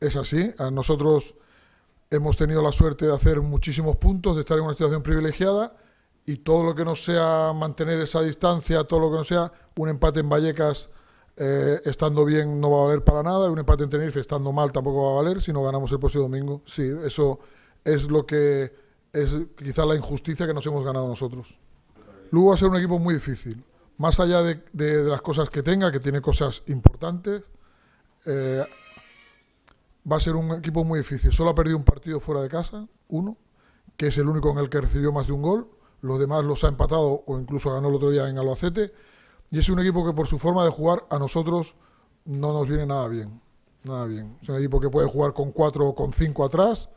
es así. nosotros hemos tenido la suerte de hacer muchísimos puntos, de estar en una situación privilegiada y todo lo que no sea mantener esa distancia, todo lo que no sea un empate en Vallecas eh, estando bien no va a valer para nada, un empate en Tenerife estando mal tampoco va a valer si no ganamos el próximo domingo. Sí, eso es lo que es quizá la injusticia que nos hemos ganado nosotros. Lugo va a ser un equipo muy difícil, más allá de, las cosas que tenga, que tiene cosas importantes. Eh, va a ser un equipo muy difícil. Solo ha perdido un partido fuera de casa, uno, que es el único en el que recibió más de un gol. Los demás los ha empatado o incluso ganó el otro día en Albacete. Y es un equipo que por su forma de jugar a nosotros no nos viene nada bien. Nada bien. Es un equipo que puede jugar con cuatro o con cinco atrás,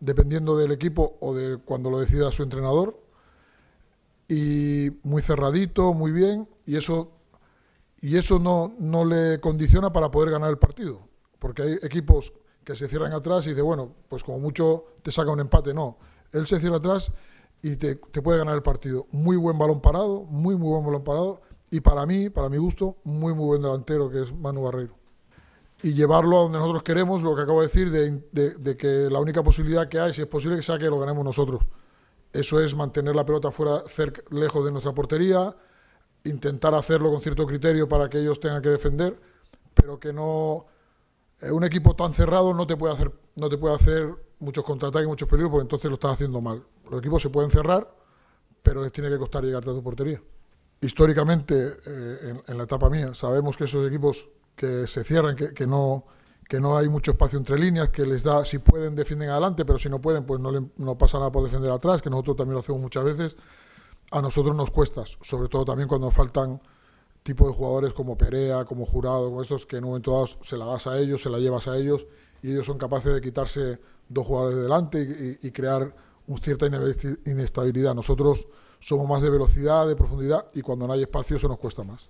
dependiendo del equipo o de cuando lo decida su entrenador. Y muy cerradito, muy bien. Y eso, y eso no, no le condiciona para poder ganar el partido. Porque hay equipos que se cierran atrás y dice, bueno, pues como mucho te saca un empate, no. Él se cierra atrás y te, puede ganar el partido. Muy buen balón parado, muy, muy buen balón parado. Y para mí, para mi gusto, muy, muy buen delantero, que es Manu Barreiro. Y llevarlo a donde nosotros queremos, lo que acabo de decir, de, que la única posibilidad que hay, si es posible, que sea que lo ganemos nosotros. Eso es mantener la pelota fuera, cerca, lejos de nuestra portería, intentar hacerlo con cierto criterio para que ellos tengan que defender, pero que no eh, un equipo tan cerrado no te puede hacer, no te puede hacer muchos contraataques, muchos peligros, porque entonces lo estás haciendo mal. Los equipos se pueden cerrar, pero les tiene que costar llegarte a tu portería. Históricamente, eh, en, la etapa mía, sabemos que esos equipos que se cierran, que, no, que no hay mucho espacio entre líneas, que les da, si pueden, defienden adelante, pero si no pueden, pues no, no pasa nada por defender atrás, que nosotros también lo hacemos muchas veces. A nosotros nos cuesta, sobre todo también cuando faltan tipo de jugadores como Perea, como Jurado, estos, que en un momento dado se la das a ellos, se la llevas a ellos, y ellos son capaces de quitarse dos jugadores de delante y, crear una cierta inestabilidad. Nosotros somos más de velocidad, de profundidad, y cuando no hay espacio eso nos cuesta más.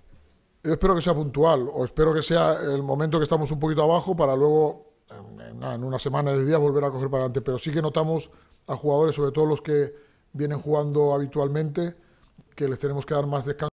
Yo espero que sea puntual, o espero que sea el momento que estamos un poquito abajo para luego, en, en una semana de días, volver a coger para adelante. Pero sí que notamos a jugadores, sobre todo los que vienen jugando habitualmente, que les tenemos que dar más descanso.